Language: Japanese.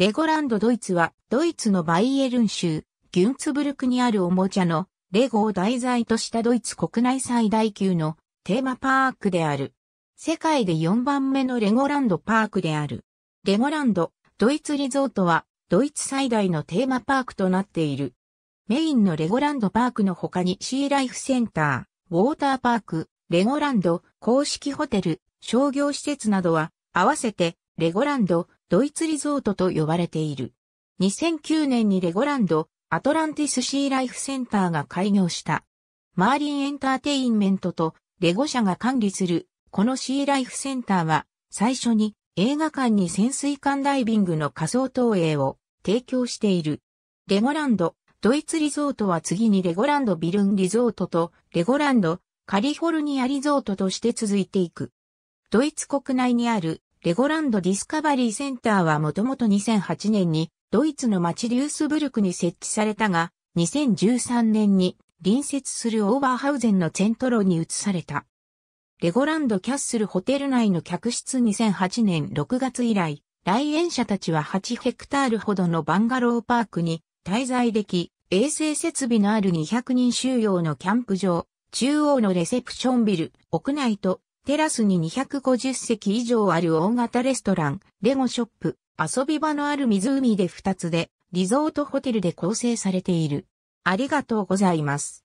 レゴランドドイツは、ドイツのバイエルン州、ギュンツブルクにあるおもちゃの、レゴを題材としたドイツ国内最大級のテーマパークである。世界で4番目のレゴランドパークである。レゴランド、ドイツリゾートは、ドイツ最大のテーマパークとなっている。メインのレゴランドパークの他にシーライフセンター、ウォーターパーク、レゴランド、公式ホテル、商業施設などは、合わせて、レゴランド、ドイツリゾートと呼ばれている。2009年にレゴランド、アトランティスシーライフセンターが開業した。マーリンエンターテインメントとレゴ社が管理する、このシーライフセンターは、最初に映画館に潜水艦ダイビングの仮想投影を提供している。レゴランド、ドイツリゾートは次にレゴランドビルンリゾートとレゴランドカリフォルニアリゾートとして続いていく。ドイツ国内にあるレゴランドディスカバリーセンターはもともと2008年にドイツの町リュースブルクに設置されたが、2013年に隣接するオーバーハウゼンのチェントロに移された。レゴランドキャッスルホテル内の客室2008年6月以来、来園者たちは8ヘクタールほどのバンガローパークに滞在でき、衛生設備のある200人収容のキャンプ場、中央のレセプションビル、屋内とテラスに250席以上ある大型レストラン、レゴショップ、遊び場のある湖で2つで、リゾートホテルで構成されている。ありがとうございます。